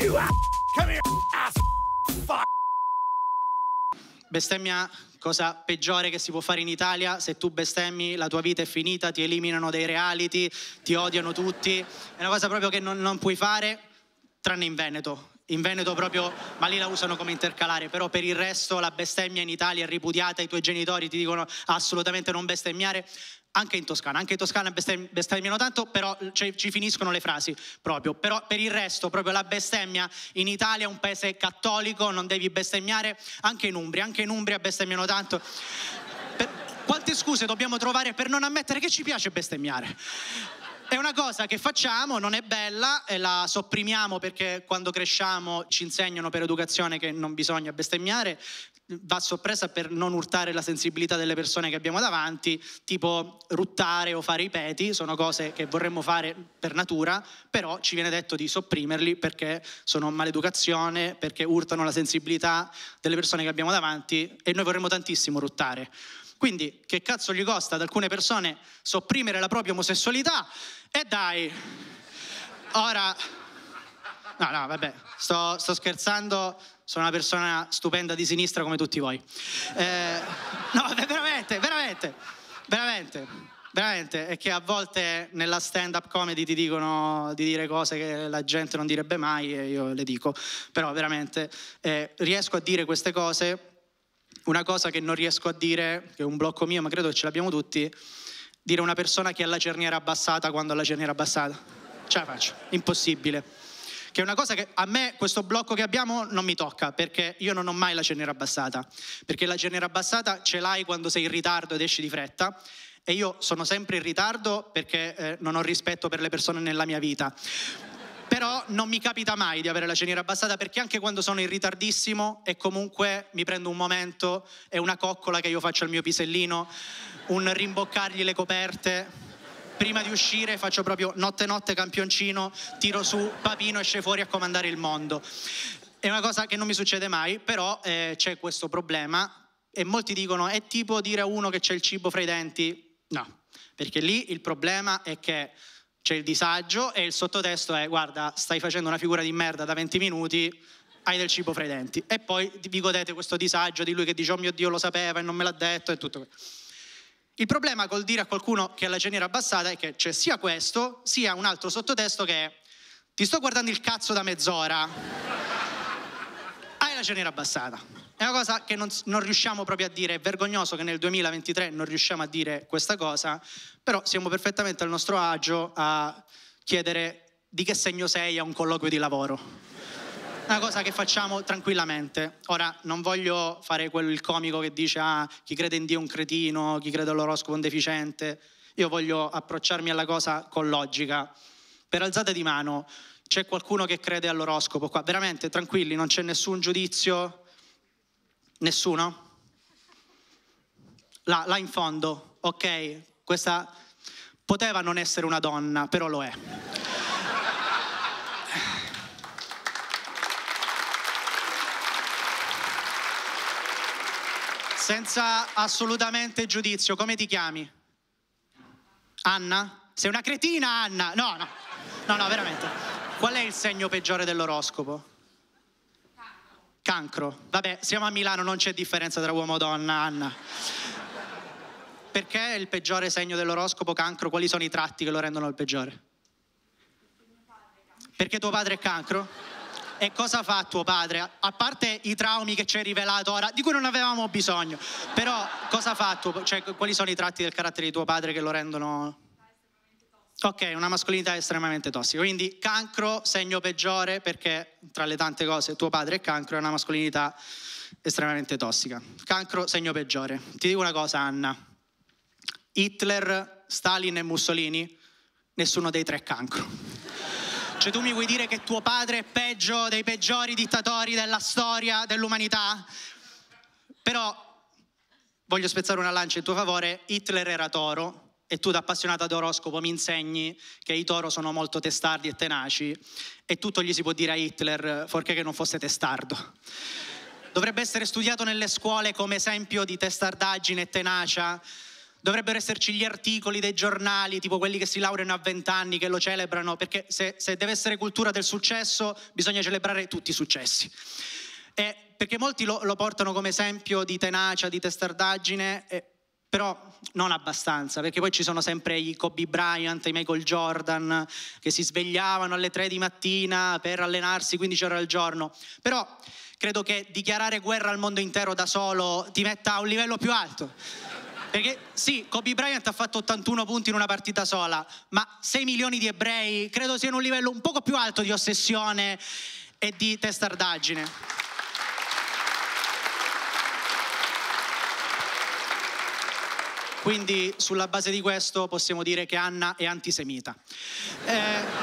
You ass. Come here, ass. Fuck. Bestemmia, cosa peggiore che si può fare in Italia, se tu bestemmi la tua vita è finita, ti eliminano dai reality, ti odiano tutti, è una cosa proprio che non, non puoi fare, tranne in Veneto. In Veneto proprio, ma lì la usano come intercalare, però per il resto la bestemmia in Italia è ripudiata, i tuoi genitori ti dicono assolutamente non bestemmiare anche in Toscana, anche in Toscana bestemmiano tanto, però cioè, ci finiscono le frasi proprio, però per il resto proprio la bestemmia in Italia è un paese cattolico, non devi bestemmiare, anche in Umbria, anche in Umbria bestemmiano tanto. Per, quante scuse dobbiamo trovare per non ammettere che ci piace bestemmiare? È una cosa che facciamo, non è bella, e la sopprimiamo perché quando cresciamo ci insegnano per educazione che non bisogna bestemmiare, va soppressa per non urtare la sensibilità delle persone che abbiamo davanti, tipo ruttare o fare i peti, sono cose che vorremmo fare per natura, però ci viene detto di sopprimerli perché sono maleducazione, perché urtano la sensibilità delle persone che abbiamo davanti e noi vorremmo tantissimo ruttare. Quindi che cazzo gli costa ad alcune persone sopprimere la propria omosessualità? E dai! Ora... No, no, vabbè, sto, sto scherzando, sono una persona stupenda di sinistra come tutti voi. Eh, no, veramente, veramente, veramente, veramente. È che a volte nella stand-up comedy ti dicono di dire cose che la gente non direbbe mai e io le dico, però veramente eh, riesco a dire queste cose. Una cosa che non riesco a dire, che è un blocco mio, ma credo che ce l'abbiamo tutti, dire a una persona che ha la cerniera abbassata quando ha la cerniera abbassata. Ce la faccio, impossibile che è una cosa che a me questo blocco che abbiamo non mi tocca, perché io non ho mai la cenere abbassata, perché la cenere abbassata ce l'hai quando sei in ritardo ed esci di fretta, e io sono sempre in ritardo perché eh, non ho rispetto per le persone nella mia vita. Però non mi capita mai di avere la cenere abbassata perché anche quando sono in ritardissimo e comunque mi prendo un momento, è una coccola che io faccio al mio pisellino, un rimboccargli le coperte, prima di uscire faccio proprio notte notte campioncino, tiro su Papino, esce fuori a comandare il mondo. È una cosa che non mi succede mai, però eh, c'è questo problema e molti dicono è tipo dire a uno che c'è il cibo fra i denti. No, perché lì il problema è che c'è il disagio e il sottotesto è guarda, stai facendo una figura di merda da 20 minuti, hai del cibo fra i denti. E poi vi godete questo disagio di lui che dice oh mio Dio lo sapeva e non me l'ha detto e tutto questo. Il problema col dire a qualcuno che la geniera è abbassata è che c'è sia questo, sia un altro sottotesto che è ti sto guardando il cazzo da mezz'ora, hai la geniera abbassata. È una cosa che non, non, riusciamo proprio a dire, è vergognoso che nel 2023 non riusciamo a dire questa cosa, però siamo perfettamente al nostro agio a chiedere di che segno sei a un colloquio di lavoro una cosa che facciamo tranquillamente. Ora, non voglio fare quello il comico che dice ah, chi crede in Dio è un cretino, chi crede all'oroscopo è un deficiente. Io voglio approcciarmi alla cosa con logica. Per alzate di mano, c'è qualcuno che crede all'oroscopo qua? Veramente, tranquilli, non c'è nessun giudizio? Nessuno? Là, là in fondo, ok, questa poteva non essere una donna, però lo è. Senza assolutamente giudizio, come ti chiami? Anna? Sei una cretina, Anna! No, no, no, no, veramente. Qual è il segno peggiore dell'oroscopo? Cancro. Vabbè, siamo a Milano, non c'è differenza tra uomo e donna, Anna. Perché è il peggiore segno dell'oroscopo cancro? Quali sono i tratti che lo rendono il peggiore? Perché tuo padre è cancro? E cosa fa tuo padre? A parte i traumi che ci hai rivelato ora, di cui non avevamo bisogno, però cosa fa tuo cioè, quali sono i tratti del carattere di tuo padre che lo rendono... Ok, una mascolinità estremamente tossica, quindi cancro, segno peggiore, perché tra le tante cose tuo padre è cancro, è una mascolinità estremamente tossica. Cancro, segno peggiore. Ti dico una cosa, Anna. Hitler, Stalin e Mussolini, nessuno dei tre è cancro. Cioè tu mi vuoi dire che tuo padre è peggio dei peggiori dittatori della storia dell'umanità? Però voglio spezzare una lancia in tuo favore, Hitler era toro, e tu da appassionata d'oroscopo mi insegni che i toro sono molto testardi e tenaci e tutto gli si può dire a Hitler, forché che non fosse testardo. Dovrebbe essere studiato nelle scuole come esempio di testardaggine e tenacia, dovrebbero esserci gli articoli dei giornali, tipo quelli che si laureano a 20 anni, che lo celebrano, perché se, se deve essere cultura del successo bisogna celebrare tutti i successi. E perché molti lo, lo, portano come esempio di tenacia, di testardaggine, eh, però non abbastanza, perché poi ci sono sempre i Kobe Bryant, i Michael Jordan, che si svegliavano alle 3 di mattina per allenarsi 15 ore al giorno. Però credo che dichiarare guerra al mondo intero da solo ti metta a un livello più alto. Perché sì, Kobe Bryant ha fatto 81 punti in una partita sola, ma 6 milioni di ebrei credo siano un livello un poco più alto di ossessione e di testardaggine. Quindi sulla base di questo possiamo dire che Anna è antisemita. Eh,